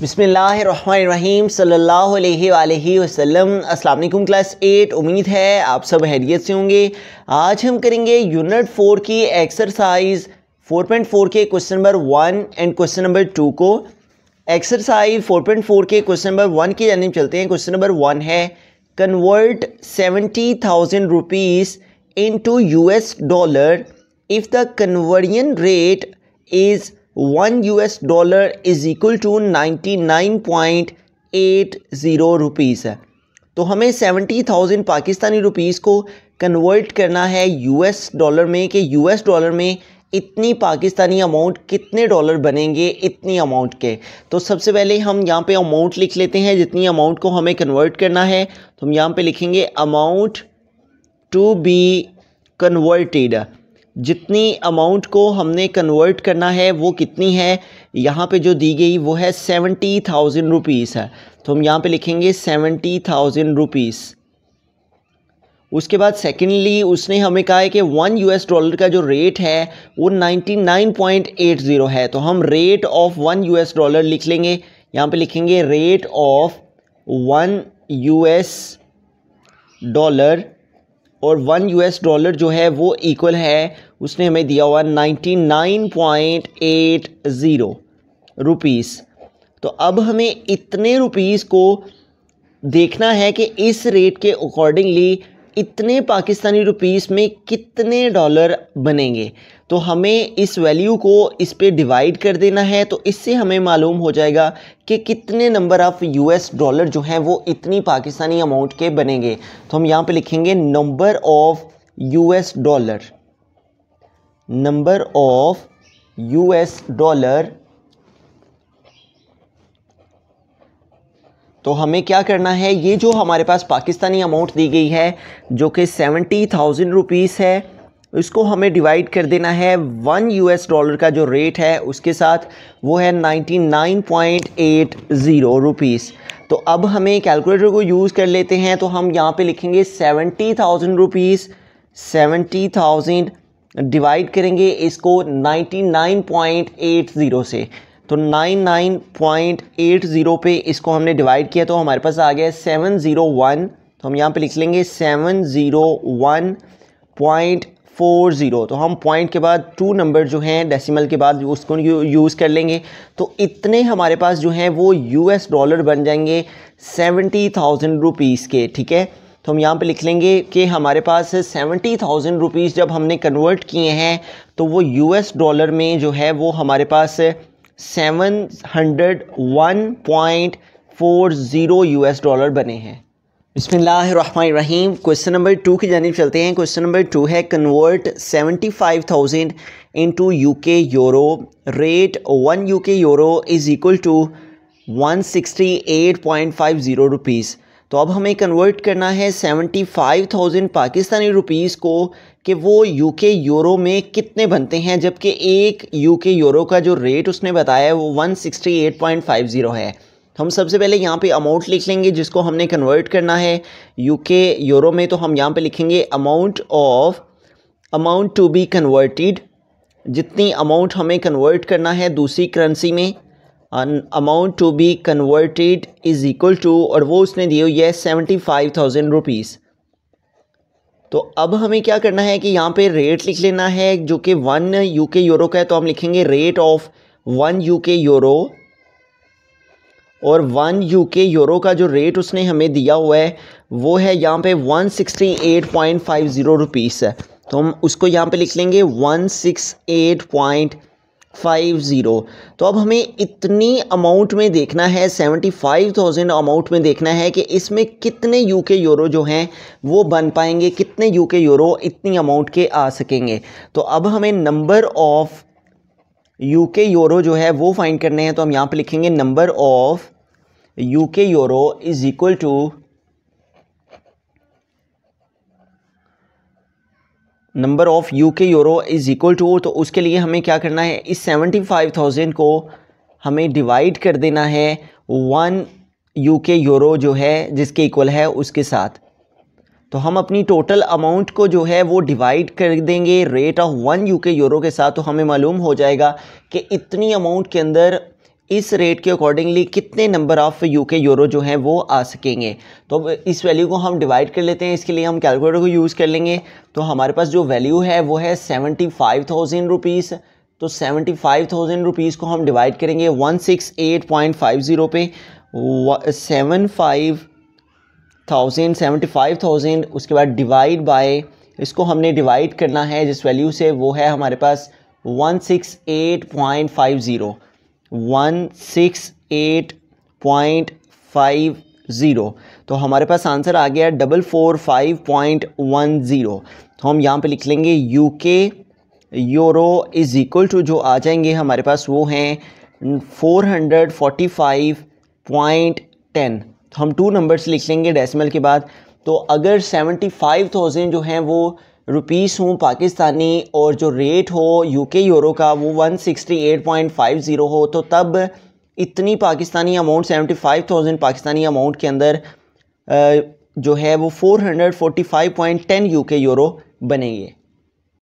बिसमीम सल्लल्लाहु अस्सलाम क्लास एट उम्मीद है आप सब हैरियत से होंगे आज हम करेंगे यूनिट फोर की एक्सरसाइज 4.4 के question number one and question number two को एक्सरसाइज 4.4 के क्वेश्चन नंबर वन की जानब चलते हैं क्वेश्चन नंबर वन है convert seventy thousand rupees into U S dollar if the conversion rate is one U S dollar is equal to ninety nine point eight zero rupees है तो हमें seventy thousand Pakistani rupees को convert करना है US dollar में कि US dollar में इतनी पाकिस्तानी अमाउंट कितने डॉलर बनेंगे इतनी अमाउंट के तो सबसे पहले हम यहाँ पे अमाउंट लिख लेते हैं जितनी अमाउंट को हमें कन्वर्ट करना है तो हम यहाँ पे लिखेंगे अमाउंट टू बी कन्वर्टेड जितनी अमाउंट को हमने कन्वर्ट करना है वो कितनी है यहाँ पे जो दी गई वो है सेवेंटी थाउजेंड रुपीज़ है तो हम यहाँ पे लिखेंगे सेवेंटी थाउजेंड रुपीज़ उसके बाद सेकेंडली उसने हमें कहा है कि वन यूएस डॉलर का जो रेट है वो ninety nine point eight zero है तो हम rate of one US dollar लिख लेंगे यहाँ पे लिखेंगे rate of one US dollar और वन यूएस डॉलर जो है वो इक्वल है उसने हमें दिया हुआ ninety nine point eight zero rupees तो अब हमें इतने रुपीस को देखना है कि इस रेट के अकॉर्डिंगली इतने पाकिस्तानी रुपीस में कितने डॉलर बनेंगे तो हमें इस वैल्यू को इस पर डिवाइड कर देना है तो इससे हमें मालूम हो जाएगा कि कितने नंबर ऑफ़ यूएस डॉलर जो हैं वो इतनी पाकिस्तानी अमाउंट के बनेंगे तो हम यहाँ पे लिखेंगे number of US dollar number of US dollar तो हमें क्या करना है ये जो हमारे पास पाकिस्तानी अमाउंट दी गई है जो कि सेवेंटी थाउजेंड रुपीज़ है इसको हमें डिवाइड कर देना है वन यूएस डॉलर का जो रेट है उसके साथ वो है ninety nine point eight zero rupees तो अब हमें कैलकुलेटर को यूज़ कर लेते हैं तो हम यहाँ पे लिखेंगे seventy thousand rupees seventy thousand divide करेंगे इसको ninety nine point eight zero से तो 99.80 पे इसको हमने डिवाइड किया तो हमारे पास आ गया सेवन ज़ीरो वन तो हम यहाँ पे लिख लेंगे seven zero one point four zero तो हम पॉइंट के बाद टू नंबर जो हैं डेसिमल के बाद उसको यूज़ कर लेंगे तो इतने हमारे पास जो हैं वो यूएस डॉलर बन जाएंगे सेवेंटी थाउजेंड रुपीज़ के ठीक है तो हम यहाँ पे लिख लेंगे कि हमारे पास सेवेंटी थाउजेंड रुपीज़ जब हमने कन्वर्ट किए हैं तो वो यूएस डॉलर में जो है वो हमारे पास seven hundred one point four zero U S dollar बने हैं बसमीम क्वेश्चन नंबर टू की जानब चलते हैं क्वेश्चन नंबर टू है convert seventy five thousand into U K euro rate one U K euro is equal to one sixty eight point five zero rupees तो अब हमें कन्वर्ट करना है seventy five thousand Pakistani rupees को कि वो UK euro में कितने बनते हैं जबकि एक यूके यूरो का जो रेट उसने बताया है वो one sixty eight point five zero है तो हम सबसे पहले यहाँ पे अमाउंट लिख लेंगे जिसको हमने कन्वर्ट करना है यूके यूरो में तो हम यहाँ पे लिखेंगे amount of amount to be converted जितनी अमाउंट हमें कन्वर्ट करना है दूसरी करेंसी में amount to be converted is equal to और वो उसने दी हुई है सेवेंटी फाइव थाउजेंड रुपीज़ तो अब हमें क्या करना है कि यहाँ पे रेट लिख लेना है जो कि वन यू के यूरो का है तो हम लिखेंगे rate of one U K euro और वन यू के यूरो का जो रेट उसने हमें दिया हुआ है वो है यहाँ पे one sixty eight point five zero rupees है तो हम उसको यहाँ पे लिख लेंगे one six eight point five zero तो अब हमें इतनी अमाउंट में देखना है सेवेंटी फाइव थाउजेंड अमाउंट में देखना है कि इसमें कितने यू के यूरो जो हैं वो बन पाएंगे कितने यू के यूरो इतनी अमाउंट के आ सकेंगे तो अब हमें number of U K euro जो है वो फाइंड करने हैं तो हम यहाँ पर लिखेंगे number of U K euro is equal to number of U K euro is equal to तो उसके लिए हमें क्या करना है इस सेवेंटी फाइव थाउजेंड को हमें डिवाइड कर देना है वन यू के यूरो जो है जिसके इक्वल है उसके साथ तो हम अपनी टोटल अमाउंट को जो है वो डिवाइड कर देंगे rate of one U K euro के साथ तो हमें मालूम हो जाएगा कि इतनी अमाउंट के अंदर इस रेट के अकॉर्डिंगली कितने नंबर ऑफ़ यूके यूरो जो हैं वो आ सकेंगे तो इस वैल्यू को हम डिवाइड कर लेते हैं इसके लिए हम कैलकुलेटर को यूज़ कर लेंगे तो हमारे पास जो वैल्यू है वो है सेवेंटी फाइव थाउजेंड रुपीज़ तो सेवेंटी फाइव थाउजेंड रुपीज़ को हम डिवाइड करेंगे one six eight point five zero पे seven five thousand seventy five thousand उसके बाद डिवाइड बाय इसको हमने डिवाइड करना है जिस वैल्यू से वो है हमारे पास one six eight point five zero one six eight point five zero तो हमारे पास आंसर आ गया double four five point one zero तो हम यहाँ पे लिख लेंगे you K euro is equal to जो आ जाएंगे हमारे पास वो हैं four hundred forty five point ten तो हम टू नंबर्स लिख लेंगे डेसिमल के बाद तो अगर सेवेंटी फाइव थाउजेंड जो हैं वो रुपीस हूँ पाकिस्तानी और जो रेट हो यूके यूरो का वो 168.50 हो तो तब इतनी पाकिस्तानी अमाउंट 75,000 पाकिस्तानी अमाउंट के अंदर जो है वो 445.10 यूके यूरो बनेंगे